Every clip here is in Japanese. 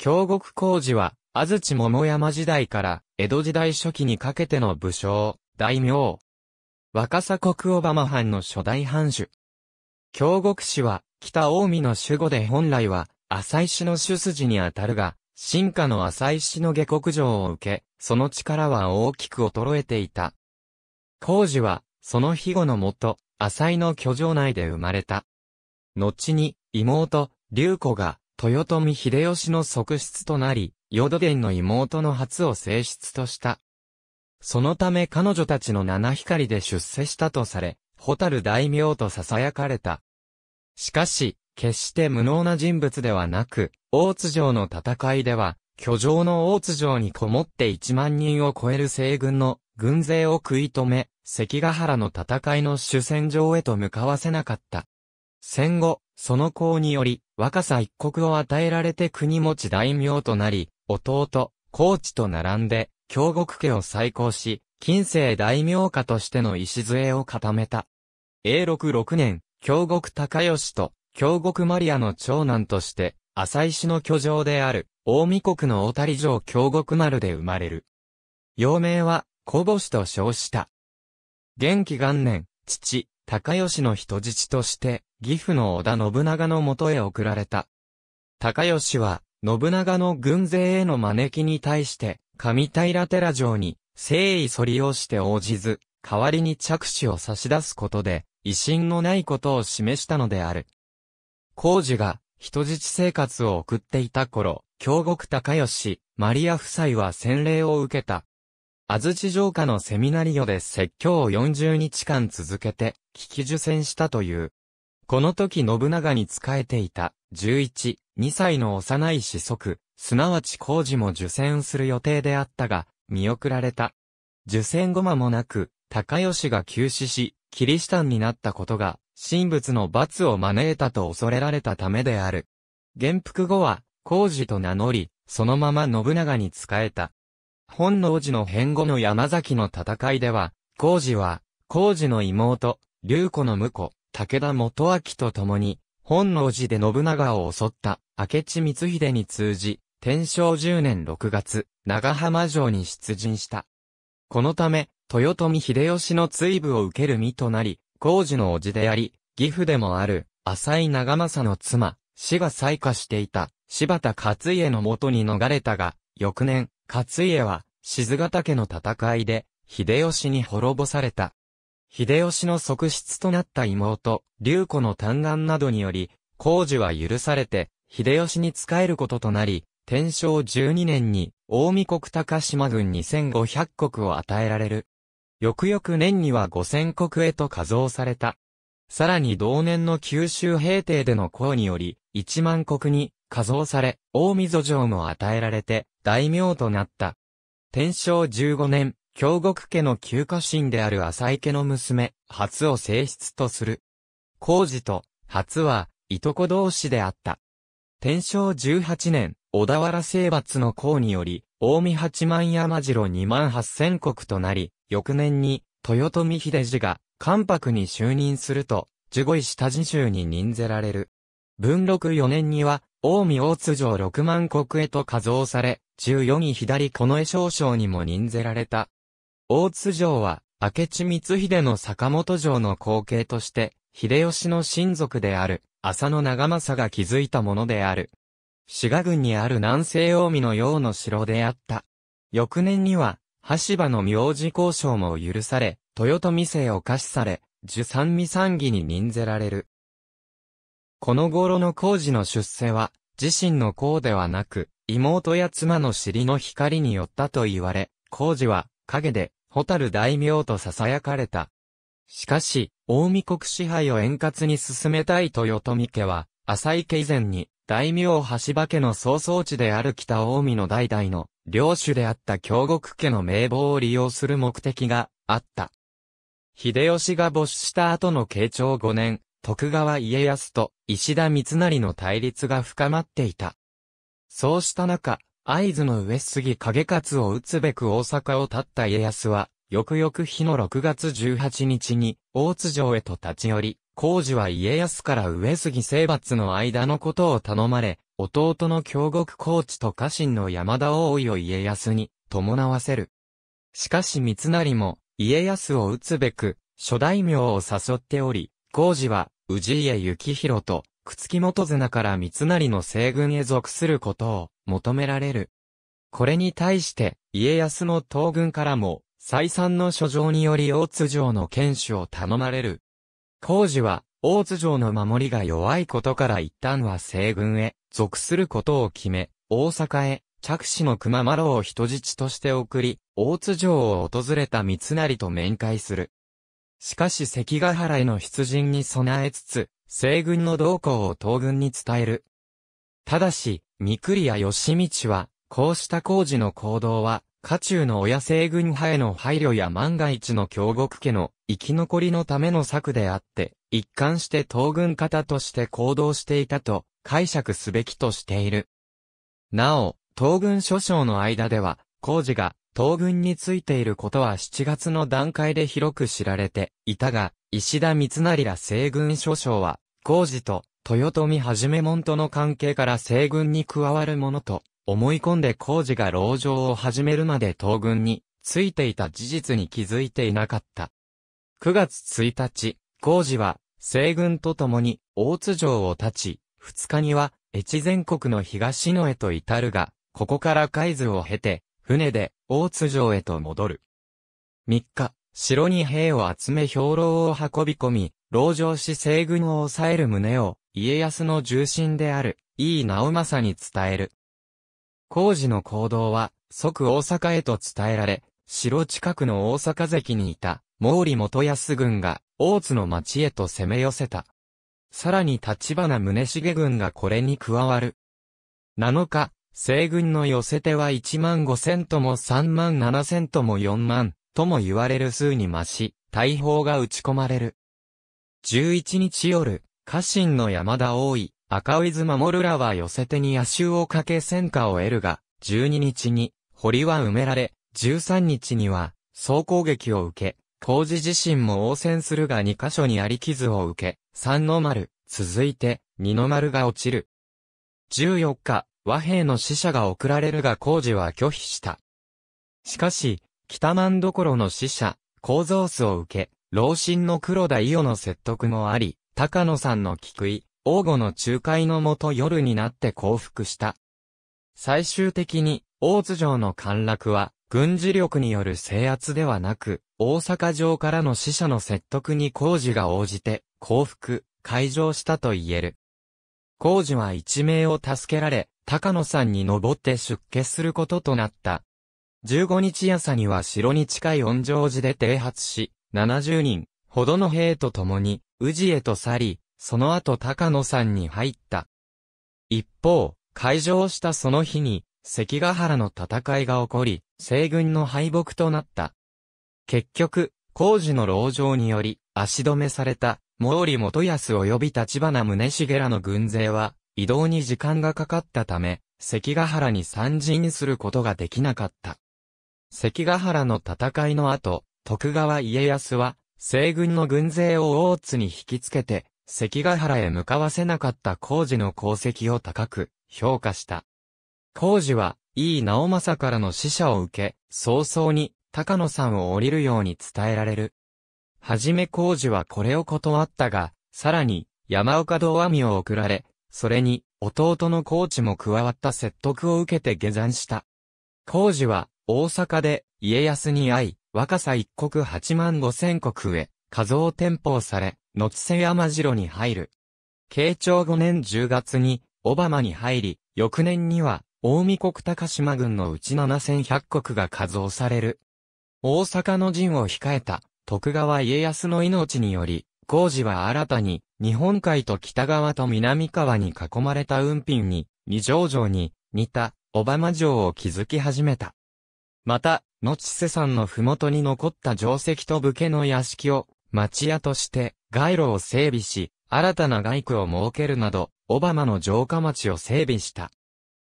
京極工事は、安土桃山時代から江戸時代初期にかけての武将、大名。若狭国バ浜藩の初代藩主。京極氏は、北近江の守護で本来は、浅井氏の主筋にあたるが、進化の浅井氏の下国上を受け、その力は大きく衰えていた。工事は、その庇護のもと、浅井の居城内で生まれた。後に、妹、龍子が、豊臣秀吉の側室となり、淀殿の妹の初を正室とした。そのため彼女たちの七光で出世したとされ、蛍大名と囁かれた。しかし、決して無能な人物ではなく、大津城の戦いでは、居城の大津城にこもって1万人を超える西軍の軍勢を食い止め、関ヶ原の戦いの主戦場へと向かわせなかった。戦後、その功により、若さ一国を与えられて国持ち大名となり、弟、高知と並んで、京極家を再興し、近世大名家としての礎を固めた。永禄六年、京極高義と、京極マリアの長男として、浅井の居城である、大見国の小谷城京極丸で生まれる。幼名は、小星と称した。元気元年、父、高吉の人質として、岐阜の織田信長の元へ送られた。高吉は、信長の軍勢への招きに対して、上平寺城に、誠意反りをして応じず、代わりに着手を差し出すことで、威信のないことを示したのである。工事が、人質生活を送っていた頃、京極高吉、マリア夫妻は洗礼を受けた。安土城下のセミナリオで説教を40日間続けて、聞き受選したという。この時信長に仕えていた、11、2歳の幼い子息、すなわち工事も受選する予定であったが、見送られた。受選後間もなく、高吉が急死し、キリシタンになったことが、神仏の罰を招いたと恐れられたためである。元服後は、工事と名乗り、そのまま信長に仕えた。本能寺の変後の山崎の戦いでは、工事は、工事の妹、龍子の婿、武田元明と共に、本能寺で信長を襲った、明智光秀に通じ、天正10年6月、長浜城に出陣した。このため、豊臣秀吉の追部を受ける身となり、工事の叔父であり、義父でもある、浅井長政の妻、死が再下していた、柴田勝家の元に逃れたが、翌年、勝家は、静ヶ岳の戦いで、秀吉に滅ぼされた。秀吉の側室となった妹、龍子の嘆願などにより、工事は許されて、秀吉に仕えることとなり、天正12年に、大見国高島軍に1500国を与えられる。翌々年には5000国へと加増された。さらに同年の九州平定での功により、1万国に加増され、大溝城も与えられて、大名となった。天正15年、京極家の旧家臣である浅井家の娘、初を正室とする。工事と、初は、いとこ同士であった。天正18年、小田原征伐の功により、大見八万山城二万八千国となり、翌年に、豊臣秀治が、関白に就任すると、十五位下地州に任ぜられる。文禄4年には、近江大津城六万国へと加増され、14位左近衛少将にも任ぜられた。大津城は、明智光秀の坂本城の後継として、秀吉の親族である、浅野長政が築いたものである。滋賀郡にある南西近江のようの城であった。翌年には、橋場の名字交渉も許され、豊臣姓を貸しされ、十三味三義に任ぜられる。この頃の工事の出世は、自身の功ではなく、妹や妻の尻の光によったと言われ、工事は、陰で、蛍大名と囁かれた。しかし、大見国支配を円滑に進めたいと豊臣家は、浅井家以前に、大名橋場家の曹操地である北大見の代々の、領主であった京極家の名簿を利用する目的があった。秀吉が没した後の慶長5年、徳川家康と石田三成の対立が深まっていた。そうした中、合図の上杉影勝を打つべく大阪を立った家康は、翌々日の6月18日に、大津城へと立ち寄り、工事は家康から上杉征伐の間のことを頼まれ、弟の京極高知と家臣の山田大井を家康に伴わせる。しかし三成も、家康を打つべく、諸大名を誘っており、工事は、氏家幸広と、朽木ずなから三成の西軍へ属することを求められる。これに対して、家康の東軍からも、再三の書状により大津城の剣守を頼まれる。工事は、大津城の守りが弱いことから一旦は西軍へ、属することを決め、大阪へ、着手の熊丸を人質として送り、大津城を訪れた三成と面会する。しかし関ヶ原への出陣に備えつつ、西軍の動向を東軍に伝える。ただし、三栗や義道は、こうした工事の行動は、家中の親西軍派への配慮や万が一の京極家の生き残りのための策であって、一貫して東軍方として行動していたと解釈すべきとしている。なお、東軍諸将の間では、工事が東軍についていることは7月の段階で広く知られていたが、石田三成ら西軍諸将は、工事と豊臣はじめ門との関係から西軍に加わるものと思い込んで工事が牢城を始めるまで東軍についていた事実に気づいていなかった。9月1日、工事は西軍と共に大津城を立ち、2日には越前国の東野へと至るが、ここから海図を経て船で大津城へと戻る。三日、城に兵を集め兵糧を運び込み、牢城し西軍を抑える旨を、家康の重臣である、井伊直政に伝える。工事の行動は、即大阪へと伝えられ、城近くの大阪関にいた、毛利元康軍が、大津の町へと攻め寄せた。さらに立花宗茂軍がこれに加わる。7日、西軍の寄せ手は1万5千とも3万7千とも4万とも言われる数に増し、大砲が打ち込まれる。11日夜、家臣の山田大井、赤水守らは寄せ手に野襲をかけ戦果を得るが、12日に堀は埋められ、13日には総攻撃を受け、工事自身も応戦するが2箇所にあり傷を受け、三の丸、続いて、二の丸が落ちる。14日、和平の使者が送られるが工事は拒否した。しかし、北万所の使者、構造数を受け、老身の黒田伊予の説得もあり、高野さんの菊井、王吾の仲介のもと夜になって降伏した。最終的に、大津城の陥落は、軍事力による制圧ではなく、大阪城からの死者の説得に工事が応じて、降伏、解除したと言える。工事は一命を助けられ、高野山に登って出家することとなった。15日朝には城に近い恩城寺で停発し、70人ほどの兵と共に、宇治へと去り、その後高野山に入った。一方、開場したその日に、関ヶ原の戦いが起こり、西軍の敗北となった。結局、工事の牢城により、足止めされた、毛利元康及び立花宗茂らの軍勢は、移動に時間がかかったため、関ヶ原に参陣することができなかった。関ヶ原の戦いの後、徳川家康は、西軍の軍勢を大津に引きつけて、関ヶ原へ向かわせなかった工事の功績を高く評価した。工事は、井伊直政からの使者を受け、早々に高野山を降りるように伝えられる。はじめ工事はこれを断ったが、さらに山岡道阿弥を送られ、それに、弟のコーチも加わった説得を受けて下山した。ーチは、大阪で、家康に会い、若さ一国八万五千国へ、画像転封され、後瀬山城に入る。慶長五年十月に、オバマに入り、翌年には、大見国高島軍のうち七千百国が加増される。大阪の陣を控えた、徳川家康の命により、工事は新たに、日本海と北側と南側に囲まれた雲辺に、二条城に似た小浜城を築き始めた。また、後瀬山の麓に残った城石と武家の屋敷を町屋として街路を整備し、新たな街区を設けるなど、小浜の城下町を整備した。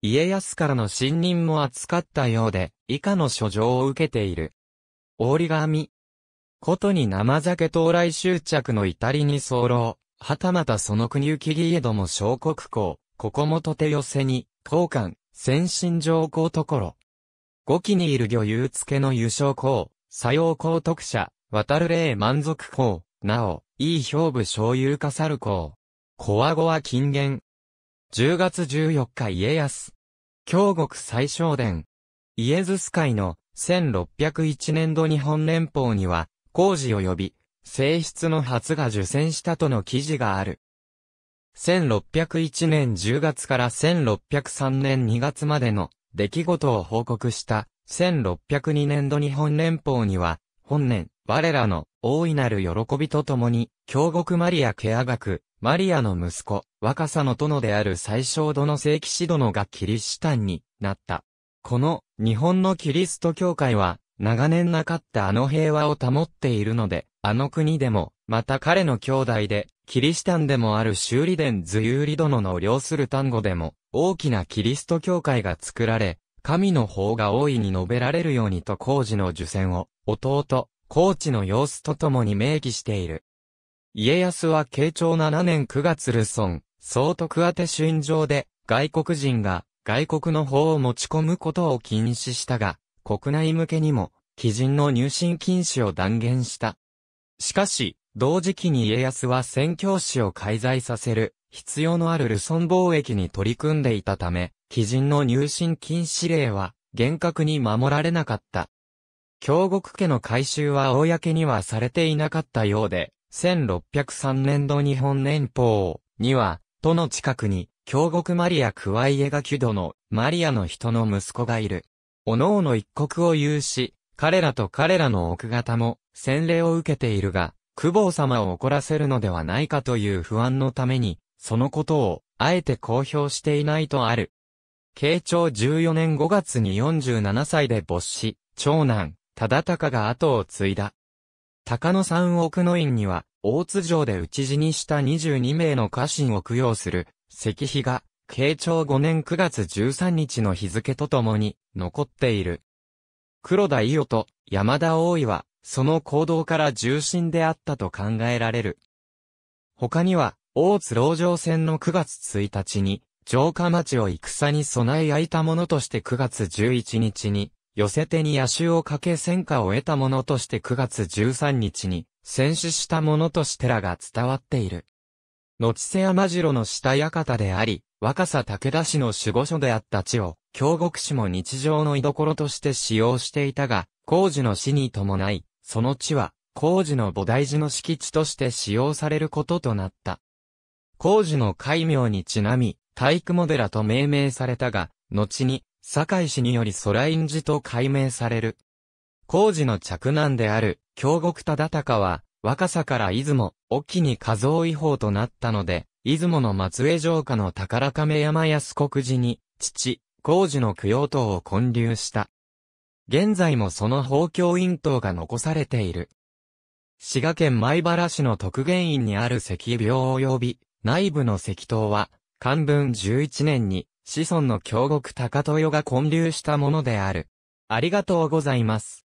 家康からの信任も扱ったようで、以下の書状を受けている。折り紙。ことに生酒到来執着の至りに候。はたまたその国行き家ども小国公、ここもとて寄せに、当館、先進上皇ところ。五期にいる御遊付の優勝公、左陽公徳者、渡る霊満足公、なお、いい評部小遊化猿公。こわごわ金言。10月14日家康。京国最小殿。イエズス会の1601年度日本連邦には、工事及び、性質の発が受選したとの記事がある。1601年10月から1603年2月までの出来事を報告した1602年度日本連邦には、本年、我らの大いなる喜びとともに、京極マリアケア学、マリアの息子、若さの殿である最小殿聖騎士殿がキリシタンになった。この日本のキリスト教会は長年なかったあの平和を保っているので、あの国でも、また彼の兄弟で、キリシタンでもある修理伝ズユーリ殿の領する単語でも、大きなキリスト教会が作られ、神の法が大いに述べられるようにと工事の受選を、弟、高知の様子とともに明記している。家康は慶長7年9月ルソン、総督宛信上で、外国人が、外国の法を持ち込むことを禁止したが、国内向けにも、基人の入信禁止を断言した。しかし、同時期に家康は宣教師を介在させる、必要のあるルソン貿易に取り組んでいたため、基人の入信禁止令は、厳格に守られなかった。京極家の改修は公にはされていなかったようで、1603年度日本年報には、都の近くに、京極マリア・クワイエガキュドのマリアの人の息子がいる。各々一国を有し、彼らと彼らの奥方も洗礼を受けているが、久保様を怒らせるのではないかという不安のために、そのことを、あえて公表していないとある。慶長14年5月に47歳で没し、長男、忠隆が後を継いだ。高野山奥の院には、大津城で討ち死にした22名の家臣を供養する、石碑が慶長5年9月13日の日付とともに残っている。黒田伊代と山田大井は、その行動から重心であったと考えられる。他には、大津老城戦の9月1日に、城下町を戦に備え焼いたものとして9月11日に、寄せ手に野手をかけ戦果を得たものとして9月13日に、戦死したものとしてらが伝わっている。後瀬山城の下館であり、若狭武田氏の守護所であった地を、京極市も日常の居所として使用していたが、工事の死に伴い、その地は、工事の菩提寺の敷地として使用されることとなった。工事の戒名にちなみ、体育モデラと命名されたが、後に、堺市により空院寺と改名される。工事の着難である、京極忠敬は、若狭から出雲、沖に数多違法となったので、出雲の松江城下の宝亀山安国寺に、父、工事の供養塔を建立した。現在もその宝教院塔が残されている。滋賀県米原市の特元院にある石廟及び、内部の石塔は、漢文11年に、子孫の京極高豊が建立したものである。ありがとうございます。